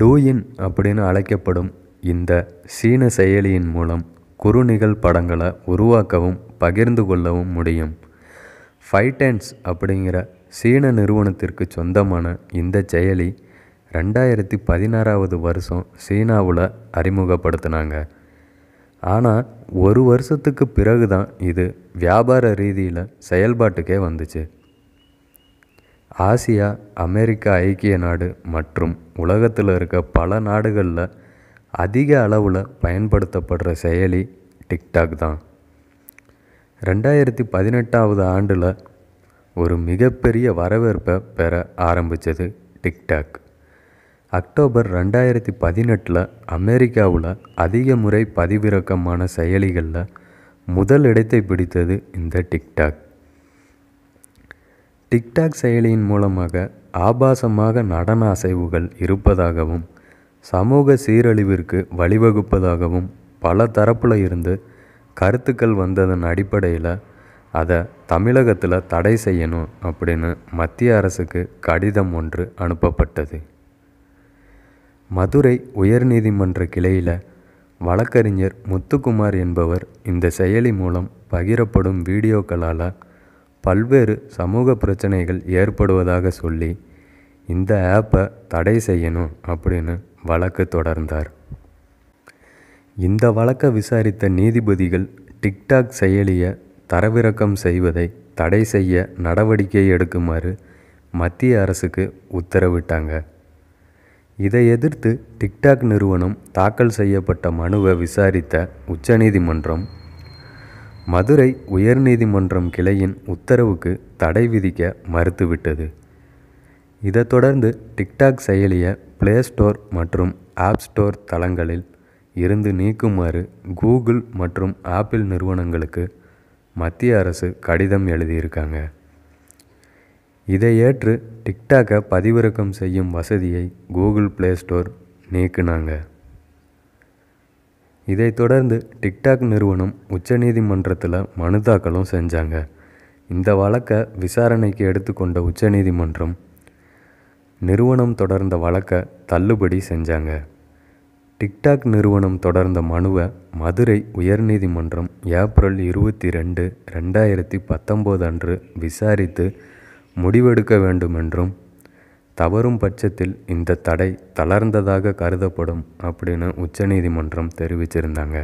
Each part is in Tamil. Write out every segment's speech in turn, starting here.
டூயின் அப்படின்னு அழைக்கப்படும் இந்த சீன செயலியின் மூலம் குறுநிகழ் படங்களை உருவாக்கவும் பகிர்ந்து கொள்ளவும் முடியும் ஃபைட்டன்ஸ் அப்படிங்கிற சீன நிறுவனத்திற்கு சொந்தமான இந்த செயலி ரெண்டாயிரத்தி பதினாறாவது வருஷம் சீனாவில் அறிமுகப்படுத்தினாங்க ஆனால் ஒரு வருஷத்துக்கு பிறகு தான் இது வியாபார ரீதியில் செயல்பாட்டுக்கே வந்துச்சு ஆசியா அமெரிக்கா ஐக்கிய நாடு மற்றும் உலகத்தில் இருக்க பல நாடுகளில் அதிக அளவில் பயன்படுத்தப்படுற செயலி டிக்டாக் தான் ரெண்டாயிரத்தி பதினெட்டாவது ஆண்டில் ஒரு மிகப்பெரிய வரவேற்பை பெற ஆரம்பித்தது டிக்டாக் அக்டோபர் ரெண்டாயிரத்தி பதினெட்டில் அமெரிக்காவில் அதிக முறை பதிவிறக்கமான செயலிகளில் முதல் இடத்தை பிடித்தது இந்த டிக்டாக் டிக்டாக் செயலியின் மூலமாக ஆபாசமாக நடன அசைவுகள் இருப்பதாகவும் சமூக சீரழிவிற்கு வழிவகுப்பதாகவும் பல தரப்பில் இருந்து கருத்துக்கள் வந்ததன் அடிப்படையில் அதை தமிழகத்தில் தடை செய்யணும் அப்படின்னு மத்திய அரசுக்கு கடிதம் ஒன்று அனுப்பப்பட்டது மதுரை உயர்நீதிமன்ற கிளையில் வழக்கறிஞர் முத்துக்குமார் என்பவர் இந்த செயலி மூலம் பகிரப்படும் வீடியோக்களால் பல்வேறு சமூக பிரச்சனைகள் ஏற்படுவதாக சொல்லி இந்த ஆப்பை தடை செய்யணும் அப்படின்னு வழக்கு தொடர்ந்தார் இந்த வழக்கை விசாரித்த நீதிபதிகள் டிக்டாக் செயலியை தரவிறக்கம் செய்வதை தடை செய்ய நடவடிக்கை எடுக்குமாறு மத்திய அரசுக்கு உத்தரவிட்டாங்க இதை எதிர்த்து டிக்டாக் நிறுவனம் தாக்கல் செய்யப்பட்ட மனுவை விசாரித்த உச்சநீதிமன்றம் மதுரை உயர்நீதிமன்றம் கிளையின் உத்தரவுக்கு தடை விதிக்க மறுத்துவிட்டது இதைத் தொடர்ந்து டிக்டாக் செயலியை பிளே ஸ்டோர் மற்றும் ஆப் ஸ்டோர் தளங்களில் இருந்து நீக்குமாறு கூகுள் மற்றும் ஆப்பிள் நிறுவனங்களுக்கு மத்திய அரசு கடிதம் எழுதியிருக்காங்க இதை ஏற்று டிக்டாக்கை பதிவிறக்கம் செய்யும் வசதியை கூகுள் பிளே ஸ்டோர் நீக்குனாங்க இதைத் தொடர்ந்து டிக்டாக் நிறுவனம் உச்சநீதிமன்றத்தில் மனு தாக்கலும் செஞ்சாங்க இந்த வழக்கை விசாரணைக்கு எடுத்துக்கொண்ட உச்சநீதிமன்றம் நிறுவனம் தொடர்ந்த வழக்கை தள்ளுபடி செஞ்சாங்க டிக்டாக் நிறுவனம் தொடர்ந்த மனுவை மதுரை உயர்நீதிமன்றம் ஏப்ரல் இருபத்தி ரெண்டு ரெண்டாயிரத்தி பத்தொம்போது அன்று விசாரித்து முடிவெடுக்க வேண்டுமென்றும் தவறும் பட்சத்தில் இந்த தடை தளர்ந்ததாக கருதப்படும் அப்படின்னு உச்சநீதிமன்றம் தெரிவிச்சிருந்தாங்க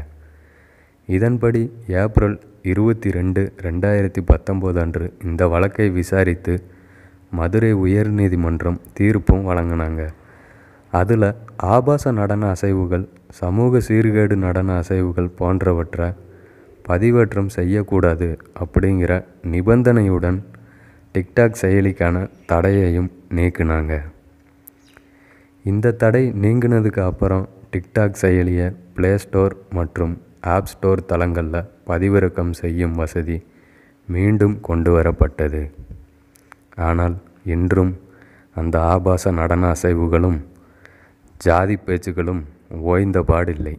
இதன்படி ஏப்ரல் இருபத்தி ரெண்டு ரெண்டாயிரத்தி பத்தொம்போது அன்று இந்த வழக்கை விசாரித்து மதுரை உயர்நீதிமன்றம் தீர்ப்பும் வழங்கினாங்க அதில் ஆபாச நடன அசைவுகள் சமூக சீர்கேடு நடன அசைவுகள் போன்றவற்றை பதிவேற்றம் செய்யக்கூடாது அப்படிங்கிற நிபந்தனையுடன் டிக்டாக் செயலிக்கான தடையையும் நீக்குனாங்க இந்த தடை நீங்கினதுக்கு அப்புறம் டிக்டாக் செயலியை ப்ளே ஸ்டோர் மற்றும் ஆப் ஸ்டோர் தளங்களில் பதிவிறக்கம் செய்யும் வசதி மீண்டும் கொண்டு வரப்பட்டது ஆனால் இன்றும் அந்த ஆபாச நடன அசைவுகளும் ஜாதி பேச்சுகளும் ஓய்ந்த பாடில்லை